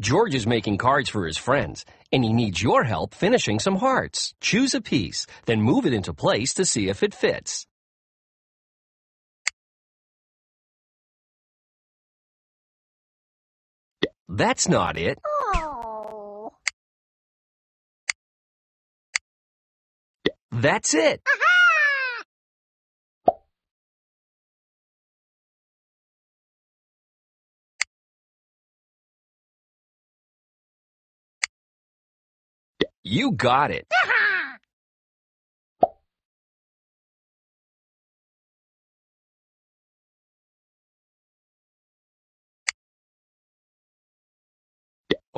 George is making cards for his friends, and he needs your help finishing some hearts. Choose a piece, then move it into place to see if it fits. That's not it. That's it. Uh-huh. You got it.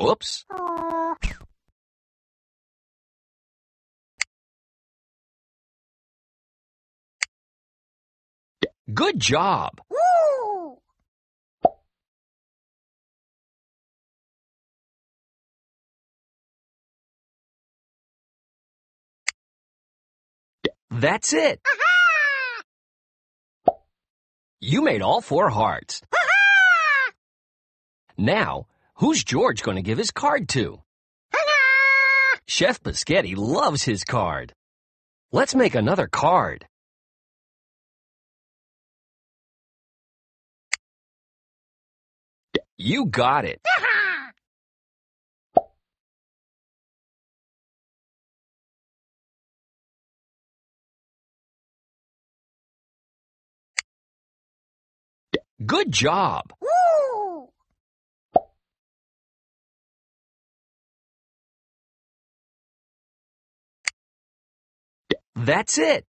Oops. Good job. That's it. You made all four hearts. Now, who's George going to give his card to? Chef Paschetti loves his card. Let's make another card. You got it. Good job! That's it!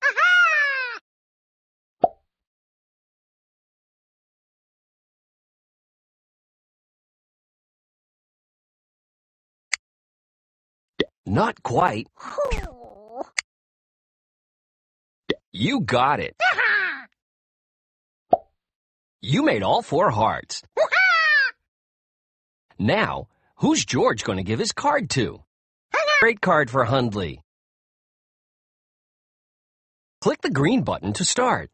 Not quite. you got it. You made all four hearts. now, who's George going to give his card to? Great card for Hundley. Click the green button to start.